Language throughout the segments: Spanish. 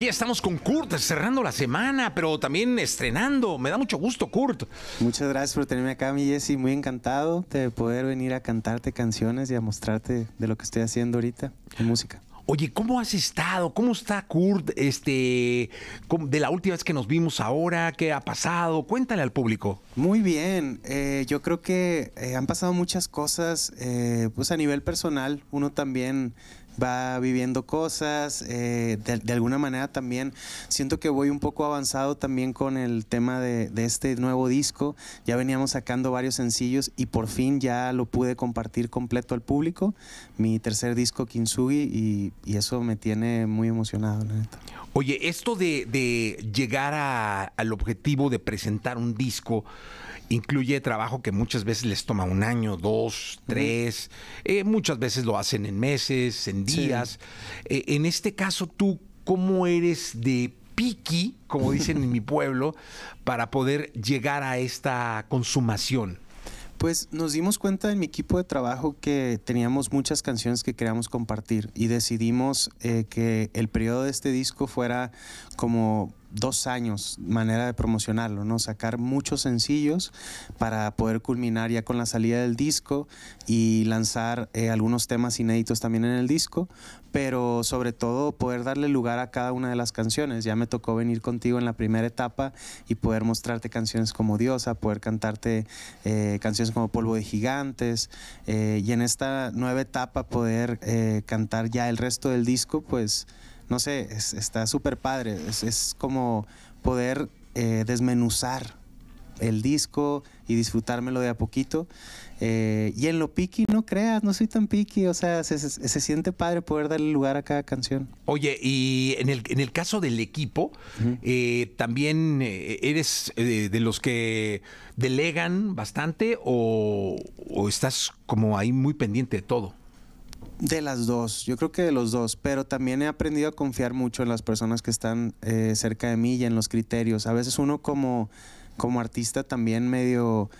Y estamos con Kurt cerrando la semana, pero también estrenando. Me da mucho gusto, Kurt. Muchas gracias por tenerme acá, mi Jesse. Muy encantado de poder venir a cantarte canciones y a mostrarte de lo que estoy haciendo ahorita en música. Oye, ¿cómo has estado? ¿Cómo está Kurt? Este, de la última vez que nos vimos ahora, ¿qué ha pasado? Cuéntale al público. Muy bien. Eh, yo creo que eh, han pasado muchas cosas, eh, pues a nivel personal, uno también va viviendo cosas. Eh, de, alguna manera también siento que voy un poco avanzado también con el tema de, este nuevo disco. Ya veníamos sacando varios sencillos y por fin ya lo pude compartir completo al público. Mi tercer disco, Kinsugi y, eso me tiene muy emocionado, la Oye, esto de, llegar al objetivo de presentar un disco incluye trabajo que muchas veces les toma un año, dos, tres, eh, muchas veces lo hacen en meses, en días. Eh, en este caso, tú, ¿cómo eres de piqui, como dicen en mi pueblo, para poder llegar a esta consumación? Pues nos dimos cuenta en mi equipo de trabajo que teníamos muchas canciones que queríamos compartir y decidimos eh, que el periodo de este disco fuera como dos años manera de promocionarlo, ¿no? Sacar muchos sencillos para poder culminar ya con la salida del disco y lanzar eh, algunos temas inéditos también en el disco, pero sobre todo poder darle lugar a cada una de las canciones. Ya me tocó venir contigo en la primera etapa y poder mostrarte canciones como Diosa, poder cantarte eh, canciones como Polvo de Gigantes eh, y en esta nueva etapa poder cantar ya el resto del disco, pues no sé, está súper padre. Es, como poder eh, desmenuzar el disco y disfrutármelo de a poquito. Eh, y en lo piqui, no creas, no soy tan piqui, o sea, se, se, siente padre poder darle lugar a cada canción. Oye, y en el, en el caso del equipo, eh, ¿también eres de los que delegan bastante o, o estás como ahí muy pendiente de todo? De las dos, yo creo que de los dos, pero también he aprendido a confiar mucho en las personas que están eh, cerca de mí y en los criterios. A veces uno como, como artista también medio,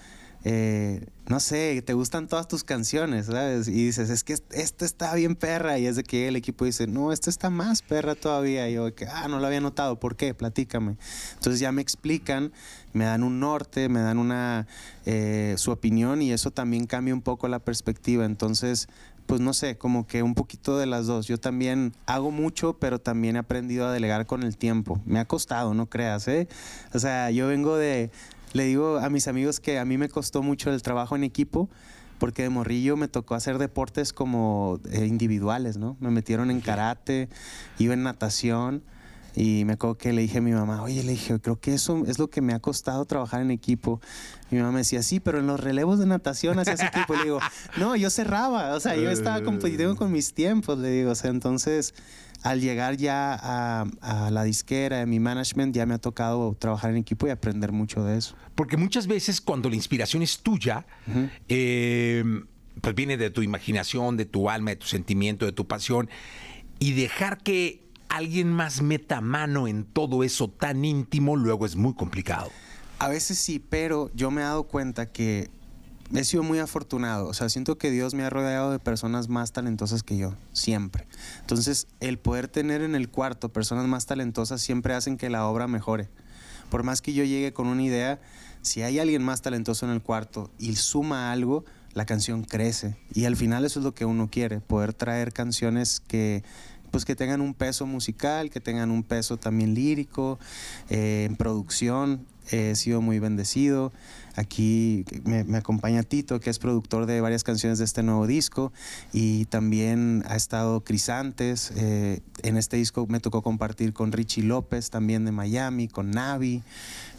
eh, no sé, te gustan todas tus canciones, Y dices, es que esta este está bien perra, y es de que el equipo dice, no, esta está más perra todavía. Y yo, ah, no lo había notado, ¿por qué? Platícame. Entonces ya me explican, me dan un norte, me dan una, eh, su opinión, y eso también cambia un poco la perspectiva. Entonces pues no sé, como que un poquito de las dos. Yo también hago mucho, pero también he aprendido a delegar con el tiempo. Me ha costado, no creas, ¿eh? O sea, yo vengo de, le digo a mis amigos que a mí me costó mucho el trabajo en equipo, porque de morrillo me tocó hacer deportes como eh, individuales, ¿no? Me metieron en karate, iba en natación y me acuerdo que le dije a mi mamá, oye, le dije, creo que eso es lo que me ha costado trabajar en equipo. Mi mamá me decía, sí, pero en los relevos de natación hacías equipo. le digo, no, yo cerraba, o sea, yo estaba eh. competitivo con mis tiempos, le digo, o sea, entonces al llegar ya a, la disquera, a mi management, ya me ha tocado trabajar en equipo y aprender mucho de eso. Porque muchas veces cuando la inspiración es tuya, eh, pues viene de tu imaginación, de tu alma, de tu sentimiento, de tu pasión, y dejar que alguien más meta mano en todo eso tan íntimo, luego es muy complicado. A veces sí, pero yo me he dado cuenta que he sido muy afortunado. O sea, siento que Dios me ha rodeado de personas más talentosas que yo, siempre. Entonces, el poder tener en el cuarto personas más talentosas siempre hacen que la obra mejore. Por más que yo llegue con una idea, si hay alguien más talentoso en el cuarto y suma algo, la canción crece. Y al final eso es lo que uno quiere, poder traer canciones que pues que tengan un peso musical, que tengan un peso también lírico, eh, en producción. Eh, he sido muy bendecido. Aquí me, acompaña Tito, que es productor de varias canciones de este nuevo disco. Y también ha estado Crisantes. Eh, en este disco me tocó compartir con Richie López, también de Miami, con Navi.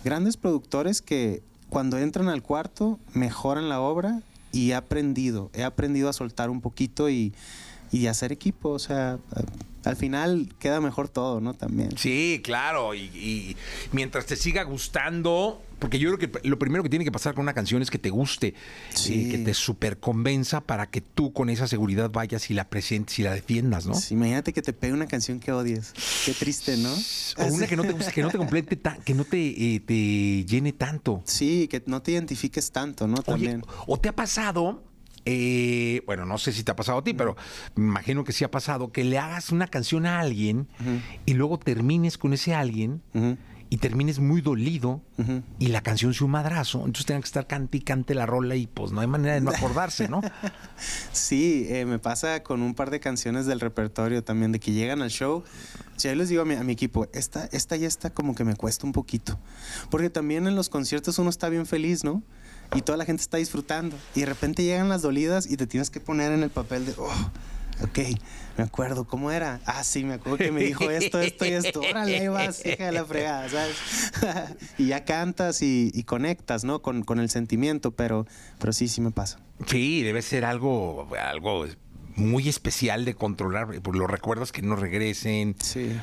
Grandes productores que cuando entran al cuarto mejoran la obra y he aprendido. He aprendido a soltar un poquito y y hacer equipo, o sea, al final queda mejor todo, ¿no? También. Sí, claro, y, mientras te siga gustando, porque yo creo que lo primero que tiene que pasar con una canción es que te guste, sí. Eh, que te convenza para que tú con esa seguridad vayas y la presentes y la defiendas, ¿no? imagínate que te pegue una canción que odies, qué triste, ¿no? O una que no te que no te complete, que no te, eh, te, llene tanto. Sí, que no te identifiques tanto, ¿no? También. o te ha pasado eh, bueno, no sé si te ha pasado a ti, pero me imagino que sí ha pasado, que le hagas una canción a alguien y luego termines con ese alguien y termines muy dolido y la canción se un madrazo. Entonces tenga que estar cante y cante la rola y pues no hay manera de no acordarse, ¿no? sí, eh, me pasa con un par de canciones del repertorio también, de que llegan al show. si Yo les digo a mi, equipo, esta, esta y está como que me cuesta un poquito. Porque también en los conciertos uno está bien feliz, ¿no? Y toda la gente está disfrutando. Y de repente llegan las dolidas y te tienes que poner en el papel de, oh, ok, me acuerdo cómo era. Ah, sí, me acuerdo que me dijo esto, esto y esto. Órale, vas, hija de la fregada, ¿sabes? y ya cantas y, conectas, ¿no? Con, el sentimiento, pero, pero sí, sí me pasa. Sí, debe ser algo, algo muy especial de controlar por pues, los recuerdos que no regresen,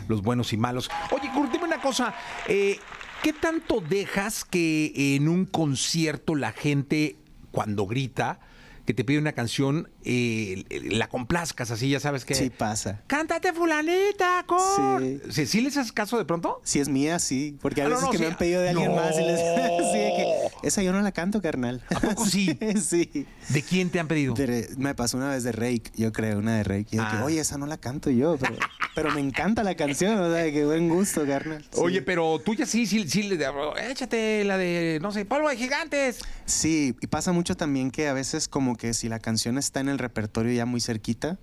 los buenos y malos. Oye, Kurt, dime una cosa. Eh, ¿Qué tanto dejas que en un concierto la gente, cuando grita, que te pide una canción, eh, la complazcas así, ya sabes que. Sí, pasa. Cántate fulanita, con Sí. sí. les haces caso de pronto? Si es mía, sí. Porque a ah, veces que me han pedido de alguien más y les. sí, que esa yo no la canto, carnal. ¿A poco sí? sí. ¿De quién te han pedido? me pasó una vez de Rake, yo creo, una de Rake. Y ah. oye, esa no la canto yo, pero, me encanta la canción, o sea, que buen gusto, carnal. Oye, pero tú ya sí, sí, sí, échate la de, no sé, polvo de gigantes. Sí, y pasa mucho también que a veces como que si la canción está en el repertorio ya muy cerquita,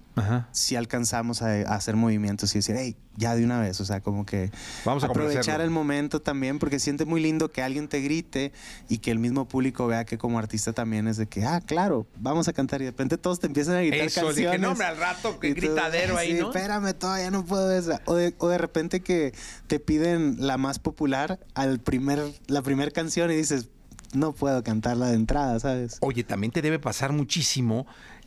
si alcanzamos a, hacer movimientos y decir, hey, ya de una vez, o sea, como que Vamos a aprovechar el momento también, porque siente muy lindo que alguien te grite y que el mismo público vea que como artista también es de que, ah, claro, vamos a cantar. Y de repente todos te empiezan a gritar Eso, canciones. Dije, no, al rato, gritadero ahí, espérame, todavía no puedo esa. O de, repente que te piden la más popular al primer, la primera canción y dices, no puedo cantarla de entrada, ¿sabes? Oye, también te debe pasar muchísimo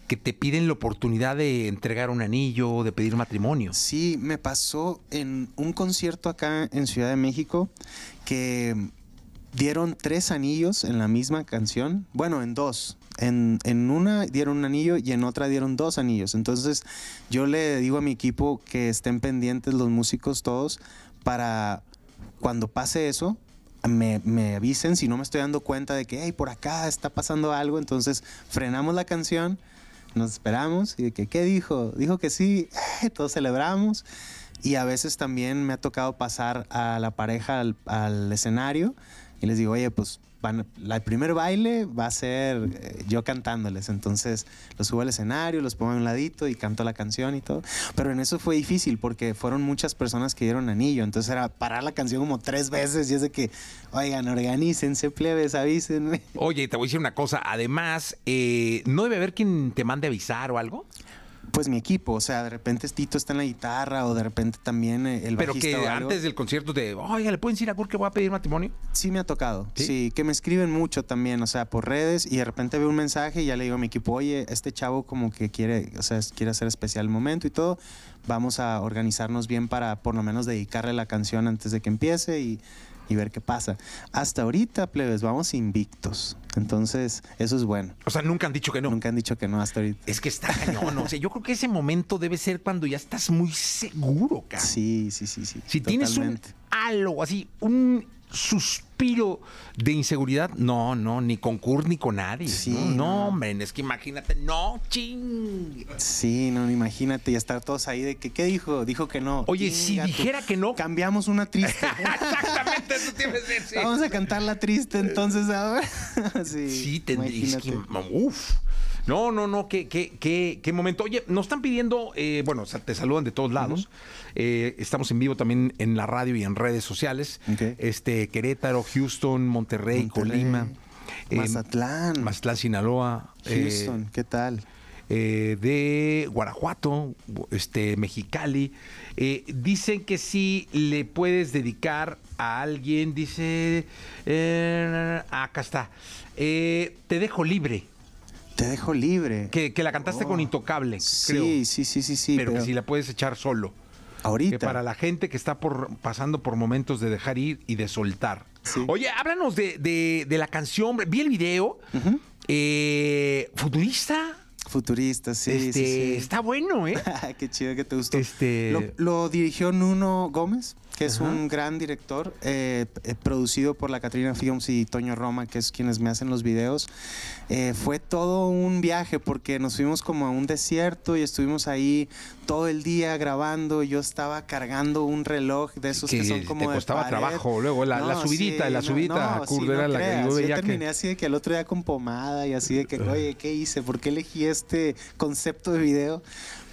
que te piden la oportunidad de entregar un anillo, o de pedir matrimonio. Sí, me pasó en un concierto acá en Ciudad de México que dieron tres anillos en la misma canción. Bueno, en dos. En, en, una dieron un anillo y en otra dieron dos anillos. Entonces yo le digo a mi equipo que estén pendientes los músicos todos para cuando pase eso. Me, me avisen si no me estoy dando cuenta de que hey, por acá está pasando algo, entonces frenamos la canción, nos esperamos y de que, ¿qué dijo? Dijo que sí, eh, todos celebramos y a veces también me ha tocado pasar a la pareja al, al escenario y les digo, oye, pues van, el primer baile va a ser eh, yo cantándoles. Entonces los subo al escenario, los pongo a un ladito y canto la canción y todo. Pero en eso fue difícil porque fueron muchas personas que dieron anillo. Entonces era parar la canción como tres veces y es de que, oigan, organícense, plebes, avísenme. Oye, te voy a decir una cosa. Además, eh, ¿no debe haber quien te mande avisar o algo? pues mi equipo, o sea, de repente Tito está en la guitarra o de repente también eh, el Pero que antes del concierto de, oye, ¿le pueden decir a Kurt que voy a pedir matrimonio? Sí me ha tocado, ¿Sí? que me escriben mucho también, o sea, por redes y de repente veo un mensaje y ya le digo a mi equipo, oye, este chavo como que quiere, o sea, quiere hacer especial momento y todo, vamos a organizarnos bien para por lo menos dedicarle la canción antes de que empiece y, ver qué pasa. Hasta ahorita, plebes, vamos invictos. Entonces, eso es bueno. O sea, nunca han dicho que no. Nunca han dicho que no hasta ahorita. Es que está cañón. o sea, yo creo que ese momento debe ser cuando ya estás muy seguro, cara. Sí, sí, sí, sí. Si tienes un algo así, un suspiro de inseguridad, no, no, ni con Kurt ni con nadie. Sí, no, hombre, es que imagínate, no, ching. Sí, no, imagínate, y estar todos ahí de que, ¿qué dijo? Dijo que no. Oye, si dijera que no. Cambiamos una triste. Exactamente, eso tiene que Vamos a cantar la triste entonces ahora. sí, sí que, uf. No, no, no, qué, qué, qué, momento. Oye, nos están pidiendo, eh, bueno, te saludan de todos lados. Eh, estamos en vivo también en la radio y en redes sociales. Este, Querétaro, Houston, Monterrey, Colima. Eh, Mazatlán. Mazatlán, Sinaloa. Houston, ¿qué tal? de Guanajuato, este, Mexicali. dicen que si le puedes dedicar a alguien, dice, acá está, te dejo libre. Te dejo libre. Que, la cantaste con oh. Intocable, sí, Sí, sí, sí, sí, Pero, que si la puedes echar solo. Ahorita. para la gente que está por, pasando por momentos de dejar ir y de soltar. Oye, háblanos de, la canción. Vi el video. Eh, futurista. Futurista, sí, sí, este, Está bueno, ¿eh? Qué chido que te gustó. Este... Lo, lo dirigió Nuno Gómez que es un gran director, eh, eh, producido por la Catrina Films y Toño Roma, que es quienes me hacen los videos. Eh, fue todo un viaje porque nos fuimos como a un desierto y estuvimos ahí todo el día grabando. Yo estaba cargando un reloj de esos que, son como. Te costaba trabajo luego, la, la subidita, la subidita. la que yo, terminé así de que el otro día con pomada y así de que, oye, ¿qué hice? ¿Por qué elegí este concepto de video?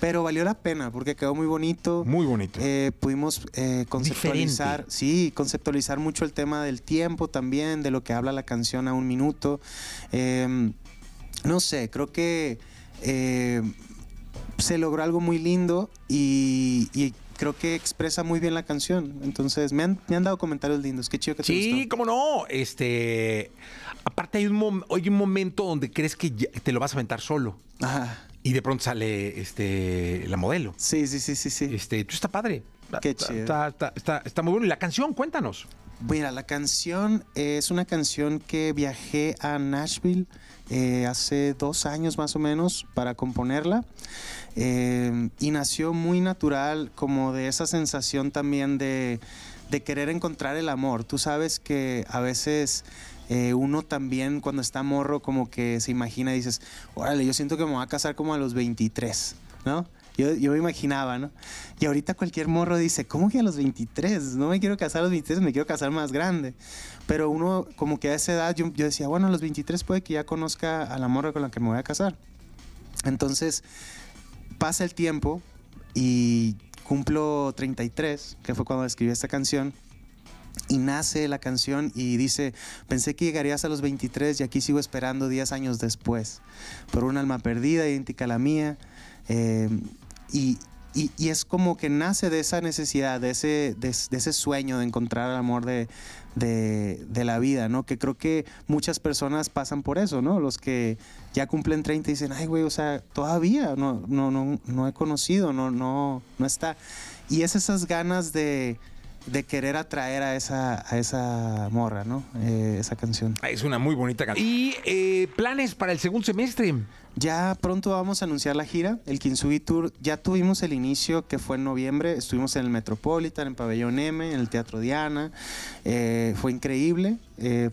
Pero valió la pena porque quedó muy bonito. Muy bonito. Eh, pudimos eh, conceptualizar, sí, conceptualizar mucho el tema del tiempo también, de lo que habla la canción a un minuto. Em, no sé, creo que em, se logró algo muy lindo y, creo que expresa muy bien la canción. Entonces, me han, dado comentarios lindos. Qué chido que te Sí, cómo no. Este. Aparte, hay un, hay un momento donde crees que te lo vas a aventar solo. Ajá. Y de pronto sale este la modelo. Sí, sí, sí, sí, sí. Este, pues, está padre. Qué chido. Está, muy bueno. Y la canción, cuéntanos. Mira, la canción es una canción que viajé a Nashville eh, hace dos años más o menos para componerla eh, y nació muy natural como de esa sensación también de, de querer encontrar el amor. Tú sabes que a veces eh, uno también cuando está morro como que se imagina y dices, órale, yo siento que me voy a casar como a los 23, ¿no? Yo, me imaginaba, ¿no? Y ahorita cualquier morro dice, ¿cómo que a los 23? No me quiero casar a los 23, me quiero casar más grande. Pero uno como que a esa edad yo, yo decía, bueno, a los 23 puede que ya conozca a la morra con la que me voy a casar. Entonces pasa el tiempo y cumplo 33, que fue cuando escribí esta canción, y nace la canción y dice, pensé que llegarías a los 23 y aquí sigo esperando 10 años después, por un alma perdida, idéntica a la mía. Eh, y, y, es como que nace de esa necesidad, de ese, de, ese sueño de encontrar el amor de, de, la vida, ¿no? Que creo que muchas personas pasan por eso, ¿no? Los que ya cumplen 30 y dicen, ay, güey, o sea, todavía no, no, no, no he conocido, no, no, no está. Y es esas ganas de de querer atraer a esa, a esa morra, ¿no? Eh, esa canción. Ah, es una muy bonita canción. ¿Y eh, planes para el segundo semestre? Ya pronto vamos a anunciar la gira, el Kinsui Tour. Ya tuvimos el inicio que fue en noviembre, estuvimos en el Metropolitan, en Pabellón M, en el Teatro Diana. Eh, fue increíble,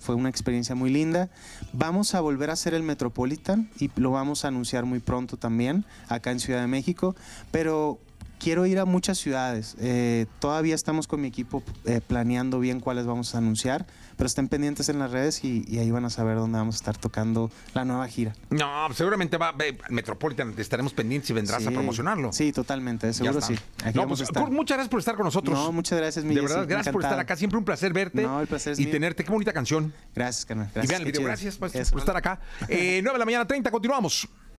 fue una experiencia muy linda. Vamos a volver a hacer el Metropolitan y lo vamos a anunciar muy pronto también acá en Ciudad de México, pero quiero ir a muchas ciudades. Eh, todavía estamos con mi equipo eh, planeando bien cuáles vamos a anunciar, pero estén pendientes en las redes y, ahí van a saber dónde vamos a estar tocando la nueva gira. No, seguramente va a Metropolitan, estaremos pendientes y vendrás a promocionarlo. Sí, totalmente, seguro sí. Pues, muchas gracias por estar con nosotros. No, muchas gracias, mi De verdad, gracias por estar acá. Siempre un placer verte y tenerte. Qué bonita canción. Gracias, carnal. Gracias, Gracias por estar acá. Eh, nueve 9 de la mañana 30, continuamos.